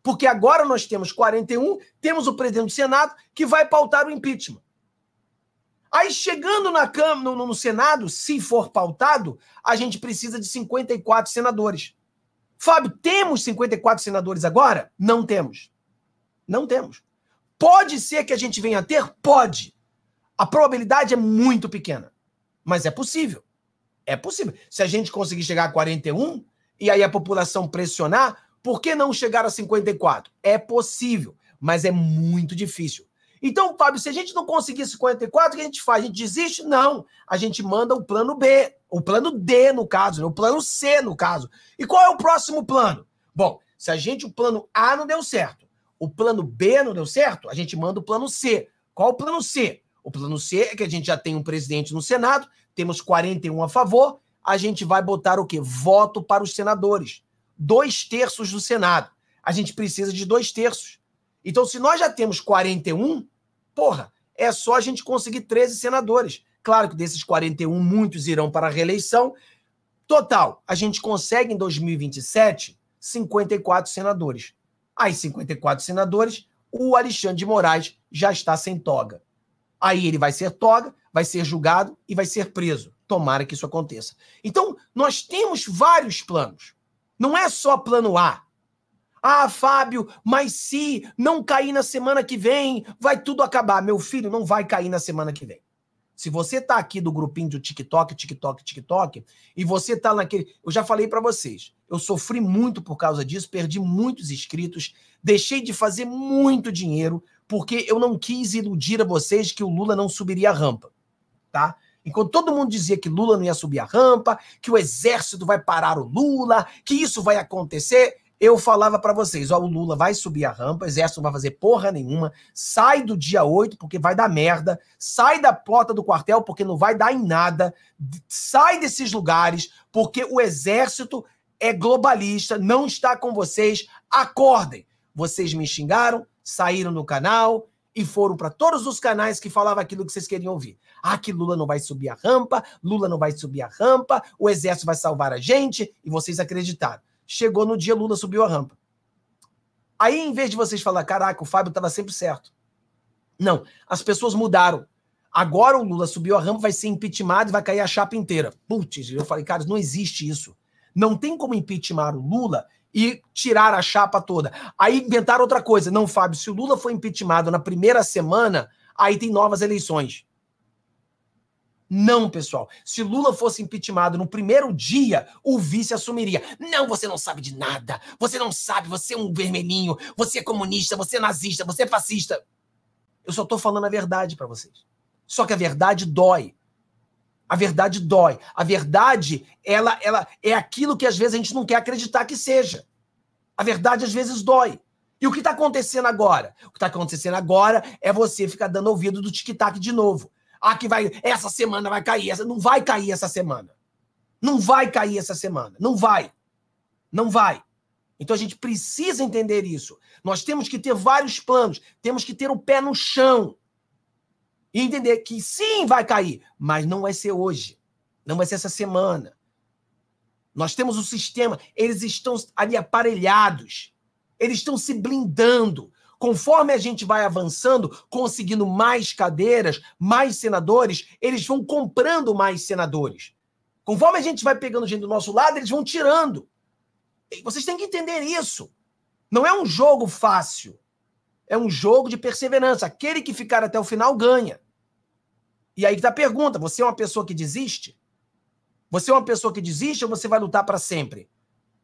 Porque agora nós temos 41, temos o presidente do Senado que vai pautar o impeachment. Aí, chegando na Câmara, no, no Senado, se for pautado, a gente precisa de 54 senadores. Fábio, temos 54 senadores agora? Não temos. Não temos. Pode ser que a gente venha a ter? Pode. A probabilidade é muito pequena. Mas é possível. É possível. Se a gente conseguir chegar a 41 e aí a população pressionar, por que não chegar a 54? É possível, mas é muito difícil. Então, Fábio, se a gente não conseguir 54, o que a gente faz? A gente desiste? Não. A gente manda o plano B, o plano D, no caso, né? o plano C, no caso. E qual é o próximo plano? Bom, se a gente, o plano A não deu certo, o plano B não deu certo, a gente manda o plano C. Qual o plano C? O plano C é que a gente já tem um presidente no Senado, temos 41 a favor, a gente vai botar o quê? Voto para os senadores dois terços do Senado. A gente precisa de dois terços. Então, se nós já temos 41, porra, é só a gente conseguir 13 senadores. Claro que desses 41, muitos irão para a reeleição. Total, a gente consegue em 2027 54 senadores. Aí, 54 senadores, o Alexandre de Moraes já está sem toga. Aí ele vai ser toga, vai ser julgado e vai ser preso. Tomara que isso aconteça. Então, nós temos vários planos. Não é só plano A. Ah, Fábio, mas se não cair na semana que vem, vai tudo acabar. Meu filho, não vai cair na semana que vem. Se você tá aqui do grupinho do TikTok, TikTok, TikTok, e você tá naquele. Eu já falei para vocês, eu sofri muito por causa disso, perdi muitos inscritos, deixei de fazer muito dinheiro, porque eu não quis iludir a vocês que o Lula não subiria a rampa, tá? Enquanto todo mundo dizia que Lula não ia subir a rampa, que o exército vai parar o Lula, que isso vai acontecer, eu falava para vocês, ó, o Lula vai subir a rampa, o exército não vai fazer porra nenhuma, sai do dia 8 porque vai dar merda, sai da porta do quartel porque não vai dar em nada, sai desses lugares porque o exército é globalista, não está com vocês, acordem. Vocês me xingaram, saíram no canal, e foram para todos os canais que falavam aquilo que vocês queriam ouvir. Ah, que Lula não vai subir a rampa, Lula não vai subir a rampa, o exército vai salvar a gente, e vocês acreditaram. Chegou no dia, Lula subiu a rampa. Aí, em vez de vocês falar, caraca, o Fábio estava sempre certo. Não, as pessoas mudaram. Agora o Lula subiu a rampa, vai ser impeachmentado e vai cair a chapa inteira. Putz, eu falei, cara, não existe isso. Não tem como impeachmentar o Lula e tirar a chapa toda. Aí inventaram outra coisa. Não, Fábio, se o Lula foi impeachmentado na primeira semana, aí tem novas eleições. Não, pessoal. Se Lula fosse impeachmentado no primeiro dia, o vice assumiria. Não, você não sabe de nada. Você não sabe, você é um vermelhinho, você é comunista, você é nazista, você é fascista. Eu só tô falando a verdade para vocês. Só que a verdade dói. A verdade dói. A verdade, ela, ela é aquilo que às vezes a gente não quer acreditar que seja. A verdade às vezes dói. E o que está acontecendo agora? O que está acontecendo agora é você ficar dando ouvido do tic-tac de novo. Ah, que vai. Essa semana vai cair. Essa, não vai cair essa semana. Não vai cair essa semana. Não vai. Não vai. Então a gente precisa entender isso. Nós temos que ter vários planos. Temos que ter o pé no chão e entender que sim, vai cair, mas não vai ser hoje, não vai ser essa semana. Nós temos o um sistema, eles estão ali aparelhados, eles estão se blindando. Conforme a gente vai avançando, conseguindo mais cadeiras, mais senadores, eles vão comprando mais senadores. Conforme a gente vai pegando gente do nosso lado, eles vão tirando. vocês têm que entender isso. Não é um jogo fácil. É um jogo de perseverança. Aquele que ficar até o final ganha. E aí está a pergunta: você é uma pessoa que desiste? Você é uma pessoa que desiste ou você vai lutar para sempre?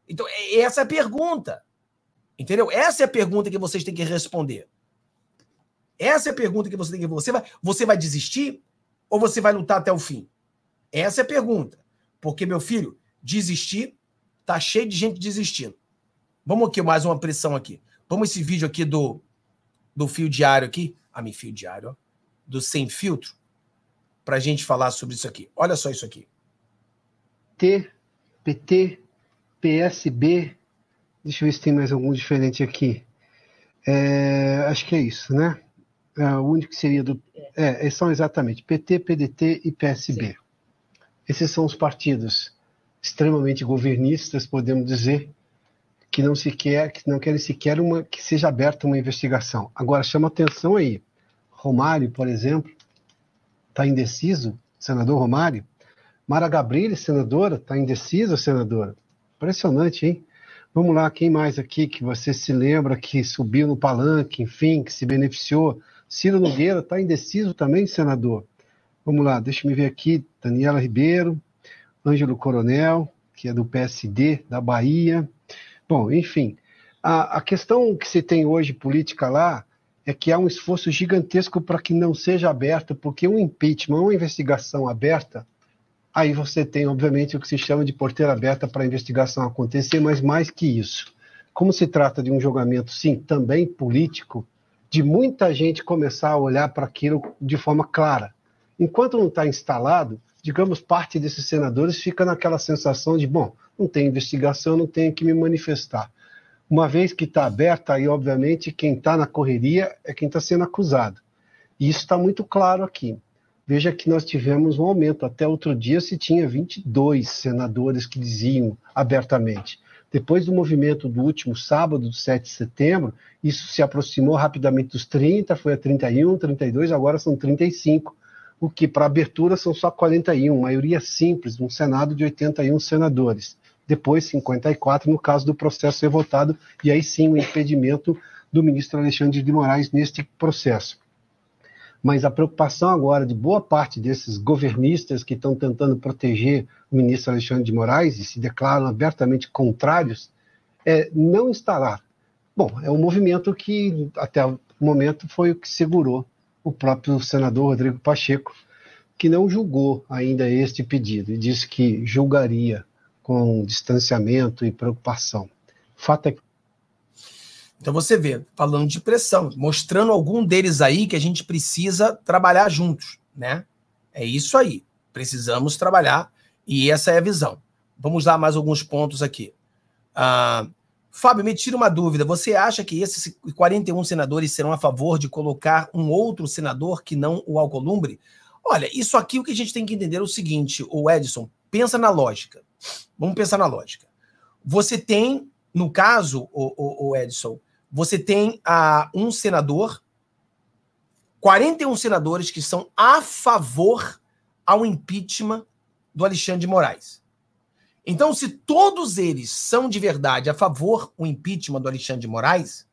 Então, é, essa é a pergunta. Entendeu? Essa é a pergunta que vocês têm que responder. Essa é a pergunta que você tem que você vai, você vai desistir ou você vai lutar até o fim? Essa é a pergunta. Porque meu filho, desistir tá cheio de gente desistindo. Vamos aqui mais uma pressão aqui. Vamos esse vídeo aqui do do fio diário aqui, a ah, meu fio diário, ó, do sem filtro para a gente falar sobre isso aqui. Olha só isso aqui. T, PT, PSB. Deixa eu ver se tem mais algum diferente aqui. É, acho que é isso, né? É, o único que seria do. É, é são exatamente PT, PDT e PSB. Sim. Esses são os partidos extremamente governistas, podemos dizer, que não se quer, que não querem sequer uma que seja aberta uma investigação. Agora chama atenção aí, Romário, por exemplo, está indeciso, senador Romário. Mara Gabrilli, senadora, está indecisa, senadora. Impressionante, hein? Vamos lá, quem mais aqui que você se lembra que subiu no palanque, enfim, que se beneficiou? Ciro Nogueira está indeciso também, senador. Vamos lá, deixa me ver aqui. Daniela Ribeiro, Ângelo Coronel, que é do PSD da Bahia. Bom, enfim, a, a questão que se tem hoje política lá é que há um esforço gigantesco para que não seja aberto, porque um impeachment, uma investigação aberta, aí você tem, obviamente, o que se chama de porteira aberta para a investigação acontecer, mas mais que isso. Como se trata de um julgamento, sim, também político, de muita gente começar a olhar para aquilo de forma clara. Enquanto não está instalado, digamos, parte desses senadores fica naquela sensação de, bom, não tem investigação, não tenho que me manifestar uma vez que está aberta, aí obviamente quem está na correria é quem está sendo acusado. E isso está muito claro aqui. Veja que nós tivemos um aumento. Até outro dia se tinha 22 senadores que diziam abertamente. Depois do movimento do último sábado, do 7 de setembro, isso se aproximou rapidamente dos 30, foi a 31, 32, agora são 35, o que para abertura são só 41, maioria simples, um Senado de 81 senadores depois 54, no caso do processo ser votado, e aí sim o impedimento do ministro Alexandre de Moraes neste processo. Mas a preocupação agora de boa parte desses governistas que estão tentando proteger o ministro Alexandre de Moraes e se declaram abertamente contrários é não instalar. Bom, é um movimento que até o momento foi o que segurou o próprio senador Rodrigo Pacheco, que não julgou ainda este pedido e disse que julgaria com distanciamento e preocupação. Fato é que então você vê, falando de pressão, mostrando algum deles aí que a gente precisa trabalhar juntos, né? É isso aí. Precisamos trabalhar e essa é a visão. Vamos lá mais alguns pontos aqui. Ah, Fábio, me tira uma dúvida. Você acha que esses 41 senadores serão a favor de colocar um outro senador que não o Alcolumbre? Olha, isso aqui o que a gente tem que entender é o seguinte, o Edson, pensa na lógica. Vamos pensar na lógica. Você tem, no caso, o, o, o Edson, você tem a, ah, um senador, 41 senadores que são a favor ao impeachment do Alexandre de Moraes. Então, se todos eles são de verdade a favor do impeachment do Alexandre de Moraes,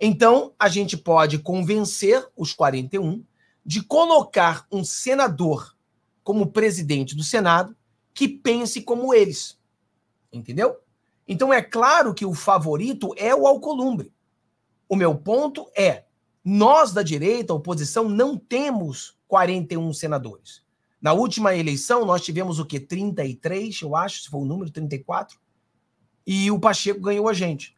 então a gente pode convencer os 41 de colocar um senador como presidente do Senado que pense como eles. Entendeu? Então é claro que o favorito é o Alcolumbre. O meu ponto é: nós da direita, oposição, não temos 41 senadores. Na última eleição, nós tivemos o quê? 33, eu acho, se for o número, 34. E o Pacheco ganhou a gente.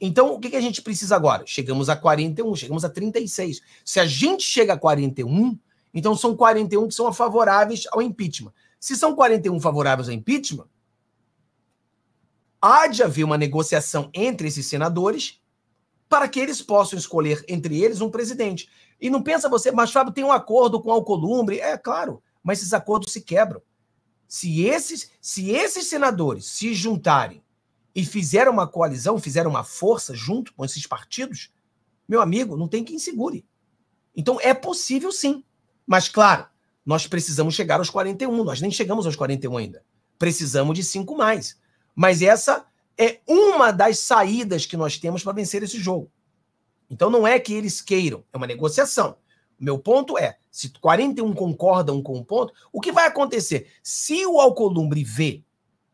Então, o que, que a gente precisa agora? Chegamos a 41, chegamos a 36. Se a gente chega a 41, então são 41 que são favoráveis ao impeachment. Se são 41 favoráveis ao impeachment, há de haver uma negociação entre esses senadores para que eles possam escolher entre eles um presidente. E não pensa você, mas Fábio tem um acordo com Alcolumbre. É claro, mas esses acordos se quebram. Se esses, se esses senadores se juntarem e fizeram uma coalizão, fizeram uma força junto com esses partidos, meu amigo, não tem quem segure. Então é possível sim. Mas claro, nós precisamos chegar aos 41. Nós nem chegamos aos 41 ainda. Precisamos de cinco mais. Mas essa é uma das saídas que nós temos para vencer esse jogo. Então não é que eles queiram, é uma negociação. Meu ponto é, se 41 concordam com o um ponto, o que vai acontecer? Se o Alcolumbre vê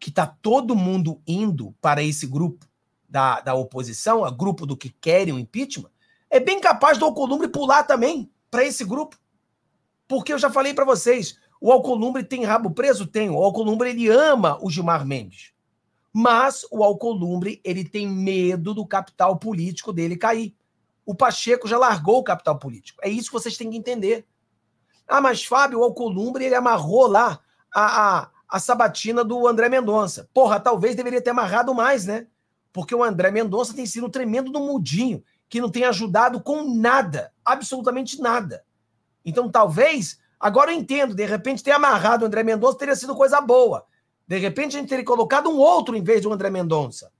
que está todo mundo indo para esse grupo da, da oposição, a grupo do que querem o impeachment, é bem capaz do Alcolumbre pular também para esse grupo. Porque eu já falei para vocês, o Alcolumbre tem rabo preso? Tem. O Alcolumbre, ele ama o Gilmar Mendes. Mas o Alcolumbre, ele tem medo do capital político dele cair. O Pacheco já largou o capital político. É isso que vocês têm que entender. Ah, mas Fábio, o Alcolumbre, ele amarrou lá a, a, a sabatina do André Mendonça. Porra, talvez deveria ter amarrado mais, né? Porque o André Mendonça tem sido um tremendo no mudinho, que não tem ajudado com nada, absolutamente nada. Então, talvez, agora eu entendo, de repente ter amarrado o André Mendonça teria sido coisa boa. De repente a gente teria colocado um outro em vez do André Mendonça.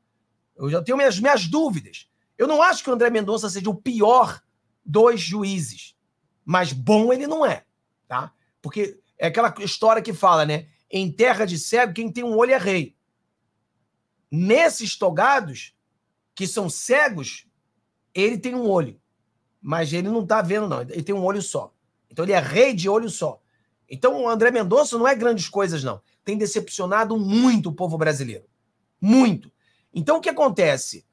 Eu já tenho minhas, minhas dúvidas. Eu não acho que o André Mendonça seja o pior dos juízes, mas bom ele não é, tá? Porque é aquela história que fala, né? Em terra de cego, quem tem um olho é rei. Nesses togados, que são cegos, ele tem um olho. Mas ele não está vendo, não. Ele tem um olho só. Então ele é rei de olho só. Então o André Mendonça não é grandes coisas, não. Tem decepcionado muito o povo brasileiro. Muito. Então o que acontece?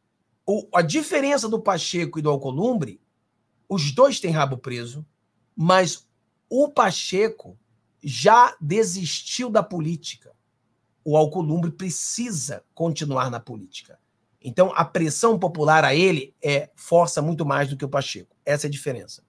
O, a diferença do Pacheco e do Alcolumbre, os dois têm rabo preso, mas o Pacheco já desistiu da política. O Alcolumbre precisa continuar na política. Então, a pressão popular a ele é força muito mais do que o Pacheco. Essa é a diferença.